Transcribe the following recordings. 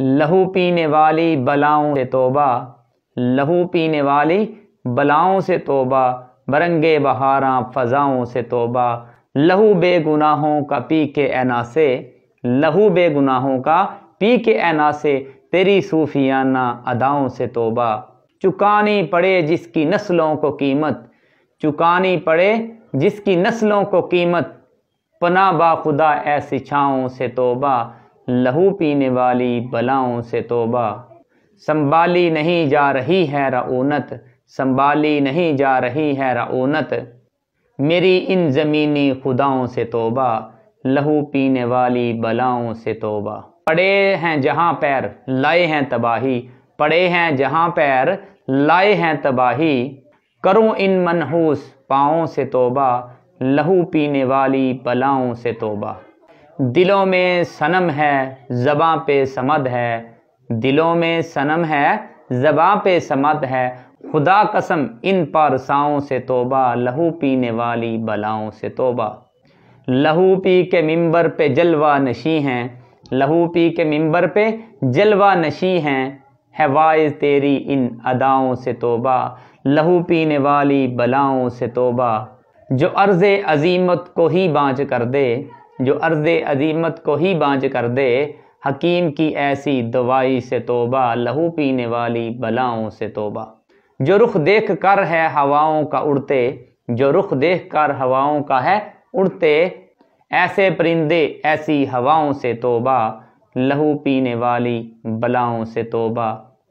लहू पीने वाली बलाओं से तोबा लहू पीने वाली बलाओं से तोबा बरंगे बहारा फ़ज़ाओं से तोबा लहू बेगुनाहों का पी के अनासे से लहू बेगुनाहों का पी के अनासे से तेरी सूफियाना अदाओं से तोबा चुकानी पड़े जिसकी नस्लों को कीमत चुकानी पड़े जिसकी नस्लों को कीमत पना बा खुदा ऐसी छाओं से तोबा लहू पीने वाली बलाओं से तोबा संभाली नहीं जा रही है रऊनत संभाली नहीं जा रही है रऊनत मेरी इन ज़मीनी खुदाओं से तोबा लहू पीने वाली बलाओं से तोबा पड़े हैं जहाँ पैर लाए हैं तबाही पड़े हैं जहाँ पैर लाए हैं तबाही करूँ इन मनहूस पाओं से तोबा लहू पीने वाली बलाओं से तोबा दिलों में सनम है ज़बाँ पे समद है दिलों में सनम है ज़बाँ पे समद है खुदा कसम इन पारसाओं से तोबा लहू पीने वाली बलाओं से तोबा लहू पी के मिंबर पे जलवा नशी हैं लहू पी के मिंबर पे जलवा नशी हैं हैवाइज तेरी इन अदाओं से तोबा लहू पीने वाली बलाओं से तोबा जो अर्ज़ अजीमत को ही बाँच कर दे जो अर्ज अजीमत को ही बाँझ कर दे हकीम की ऐसी दवाई से तोबा लहू पीने वाली बलाओं से तोबा जो रुख देख कर है हवाओं का उड़ते जो रुख देख कर हवाओं का है उड़ते ऐसे परिंदे ऐसी हवाओं से तोबा लहू पीने वाली बलाओं से तोबा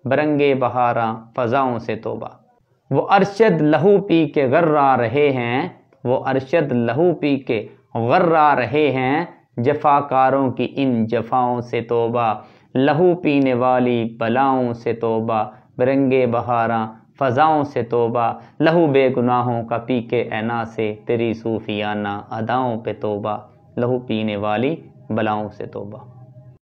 बरंगे बहारा फ़ज़ाओं से तोबा वो अरशद लहू पी के गर्रा रहे हैं वो अरशद लहू पी के गर्रा रहे हैं जफाकारों की इन जफाओं से तोबा लहू पीने वाली बलाओं से तोबा बिरंगे बहारा फ़ज़ाओं से तोबा लहू बेगुनाहों का पी के ऐना से तेरी सूफियाना अदाओं पे तोबा लहू पीने वाली बलाओं से तोबा